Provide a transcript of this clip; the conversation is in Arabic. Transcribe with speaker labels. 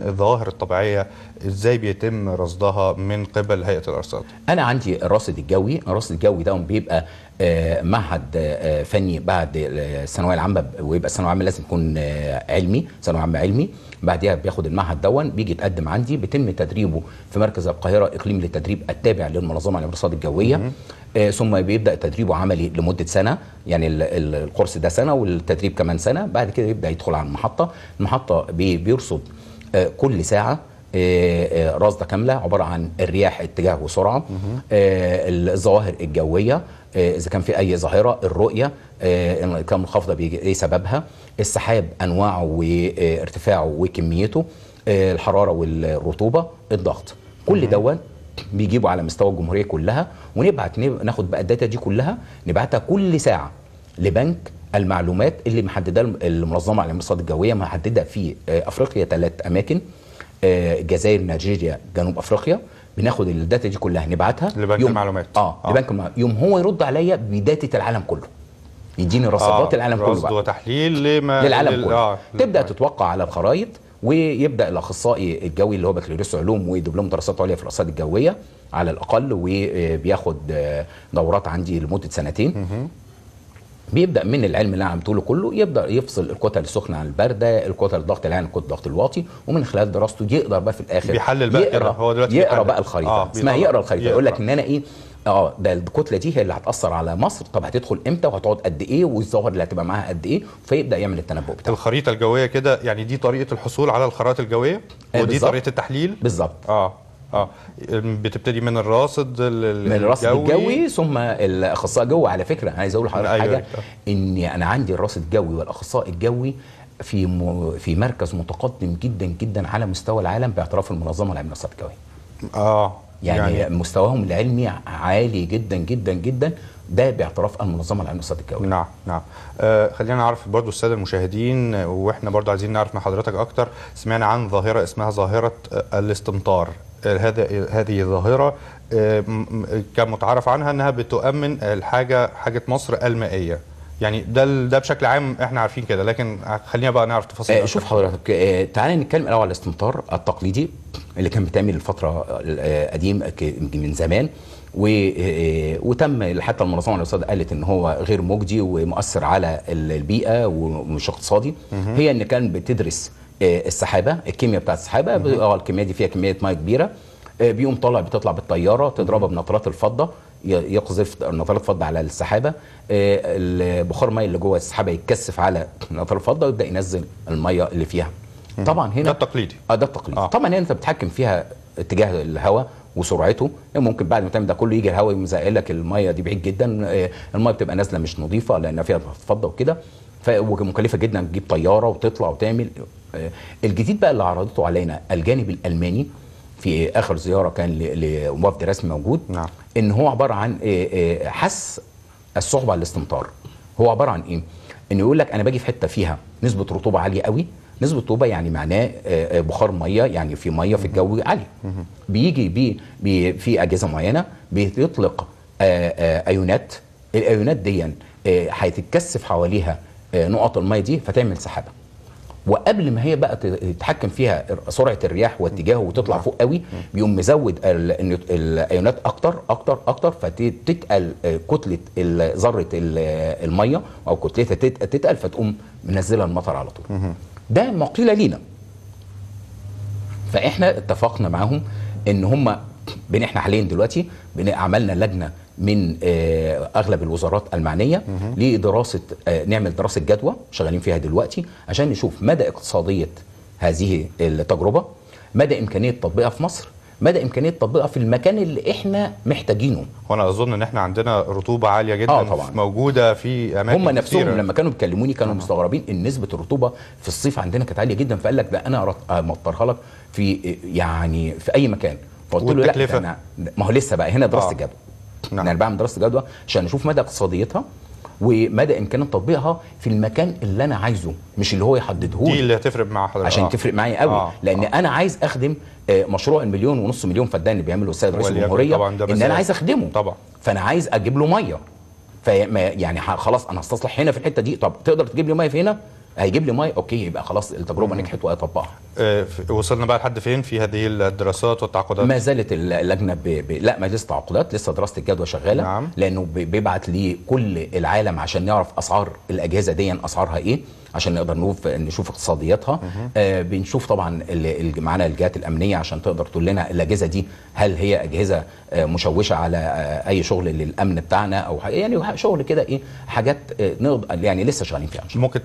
Speaker 1: الظواهر الطبيعية ازاي بيتم رصدها من قبل هيئة الأرصاد أنا عندي الرصد الجوي الرصد الجوي ده بيبقى آه، معهد آه، فني بعد الثانوية العامة ويبقى الثانوية العامة لازم يكون آه، علمي ثانوية عامة علمي بعدها بياخد المعهد دون بيجي يتقدم عندي بيتم تدريبه في مركز القاهرة إقليم للتدريب التابع للمنظمة للأرصاد الجوية م ثم بيبدا تدريبه عملي لمده سنه يعني القرص ده سنه والتدريب كمان سنه بعد كده يبدا يدخل على المحطه المحطه بيرصد آه، كل ساعه آه، آه، رصده كامله عباره عن الرياح اتجاه وسرعه الظواهر الجويه اذا كان في اي ظاهره الرؤيه كان منخفضه بيجي ايه سببها السحاب انواعه وارتفاعه وكميته الحراره والرطوبه الضغط كل دوت بيجيبوا على مستوى الجمهوريه كلها ونبعت ناخد بقى الداتا دي كلها نبعتها كل ساعه لبنك المعلومات اللي محدده المنظمه على المرصاد الجويه محدده في آه، افريقيا ثلاث اماكن الجزائر آه، نيجيريا جنوب افريقيا بناخد الداتا دي كلها نبعتها لبنك يوم المعلومات اه, آه. لبنك المعلومات يوم هو يرد عليا بداتا العالم كله يديني رصدات آه. العالم كله رصد وتحليل لما للعالم لل... كله آه. تبدا تتوقع على الخرائط ويبدا الاخصائي الجوي اللي هو بكالوريوس علوم ودبلوم دراسات عليا في الاقتصاد الجويه على الاقل وبياخد آه، دورات عندي لمده سنتين بيبدا من العلم اللي انا عم بقوله كله يبدا يفصل الكتل السخنه عن البارده، الكتل الضغط العالي عن الكتل الضغط الواطي، ومن خلال دراسته يقدر بقى في الاخر بيحلل بقى يقرا هو دلوقتي يقرا بقى الخريطه آه اسمها يقرا الخريطه يقول لك ان انا ايه اه ده الكتله دي هي اللي هتاثر على مصر طب هتدخل امتى وهتقعد قد ايه والظواهر اللي هتبقى معاها قد ايه فيبدا يعمل التنبؤ بتاعه الخريطه الجويه كده يعني دي طريقه الحصول على الخرائط الجويه آه، ودي بالزبط. طريقه التحليل بالظبط اه اه بتبتدي من الراصد من الراصد الجوي ثم الاخصائي الجوي على فكره عايز اقول لحضرتك أيوة حاجه ان انا عندي الراصد الجوي والاخصائي الجوي في م... في مركز متقدم جدا جدا على مستوى العالم باعتراف المنظمه العالميه للصحه الجوي اه يعني, يعني مستواهم العلمي عالي جدا جدا جدا ده باعتراف المنظمه العالميه للصحه الجوي نعم نعم. آه خلينا نعرف برضو الساده المشاهدين واحنا برضو عايزين نعرف من حضرتك اكتر سمعنا عن ظاهره اسمها ظاهره آه، الاستمطار، هذا هذه الظاهره آه، كمتعارف عنها انها بتؤمن الحاجه حاجه مصر المائيه يعني ده ده بشكل عام احنا عارفين كده لكن خلينا بقى نعرف تفاصيل آه شوف حضرتك آه تعالى نتكلم الاول على الاستمطار التقليدي اللي كان بيتعمل الفتره القديم من زمان آه، آه، وتم حتى المنظمه الاقتصاديه قالت ان هو غير مجدي ومؤثر على البيئه ومش اقتصادي هي ان كان بتدرس آه، السحابه الكيمياء بتاعت السحابه اه الكميه دي فيها كميه ميه كبيره آه، بيقوم طالع بتطلع بالطياره تضربها بنطرات الفضه يقذف نطرات فضه على السحابه آه، البخار ميه اللي جوه السحابه يتكثف على نطرات الفضه ويبدا ينزل الميه اللي فيها طبعا هنا ده التقليدي اه ده التقليدي آه. طبعا هنا انت بتتحكم فيها اتجاه الهواء وسرعته ممكن بعد ما تعمل ده كله يجي الهواء يقوم الميه دي بعيد جدا الميه بتبقى نازله مش نظيفه لان فيها فضه وكده ومكلفه جدا تجيب طياره وتطلع وتعمل آه، الجديد بقى اللي عرضته علينا الجانب الالماني في اخر زياره كان لوفد رسمي موجود نعم. ان هو عباره عن آه، آه، حس الصحبه على الاستمطار هو عباره عن ايه انه يقول لك انا باجي في حته فيها نسبه رطوبه عاليه قوي نسبه رطوبه يعني معناه بخار ميه يعني في ميه في الجو عاليه بيجي بي, بي في اجهزه معينه بيطلق ايونات الايونات دي هيتتكثف حواليها آه، نقط الميه دي فتعمل سحابه وقبل ما هي بقى تتحكم فيها سرعه الرياح واتجاهه وتطلع فوق قوي بيقوم مزود الايونات اكتر اكتر اكتر فتتقل آه، كتله ذره الميه او كتلتها تتقل فتقوم منزله المطر على طول ده قيل لينا فاحنا اتفقنا معاهم ان هم بين احنا حاليا دلوقتي عملنا لجنه من آه، اغلب الوزارات المعنيه لدراسه آه، نعمل دراسه جدوى شغالين فيها دلوقتي عشان نشوف مدى اقتصاديه هذه التجربه مدى امكانيه تطبيقها في مصر مدى امكانيه تطبيقها في المكان اللي احنا محتاجينه وانا اظن ان احنا عندنا رطوبه عاليه جدا آه طبعا. موجوده في اماكن هم نفسهم لما كانوا بيكلموني كانوا آه. مستغربين ان نسبه الرطوبه في الصيف عندنا كانت عاليه جدا فقال لك ده انا آه، مطرها لك في يعني في اي مكان فقلت له لا ما هو لسه بقى هنا دراسه آه. الجدوى نعم. يعني انا بعمل دراسه جدوى عشان اشوف مدى اقتصاديتها ومدى امكانيه تطبيقها في المكان اللي انا عايزه مش اللي هو يحدده دي اللي هتفرق مع حضرتك عشان آه. تفرق معايا قوي آه. لان آه. انا عايز اخدم آه، مشروع المليون ونص مليون فدان اللي بيعمله السيد رئيس الجمهوريه ان انا عايز اخدمه طبعا فانا عايز اجيب له ميه يعني خلاص انا هستصلح هنا في الحته دي طب تقدر تجيب لي ميه في هنا هيجيب لي ميه اوكي يبقى خلاص التجربه مم. نجحت واطبقها آه، وصلنا بقى لحد فين في هذه الدراسات والتعاقدات ما زالت اللجنه بي بي لا مجلس تعاقدات لسه دراسه الجدوى شغاله نعم. لانه ب... بيبعت لكل العالم عشان نعرف اسعار الاجهزه دي اسعارها ايه عشان نقدر نشوف نشوف اقتصادياتها آه بنشوف طبعا معانا الجهات الامنيه عشان تقدر تقول لنا الاجهزه دي هل هي اجهزه آه مشوشه على آه اي شغل للامن بتاعنا او يعني شغل كده ايه حاجات آه نقدر يعني لسه شغالين فيها ممكن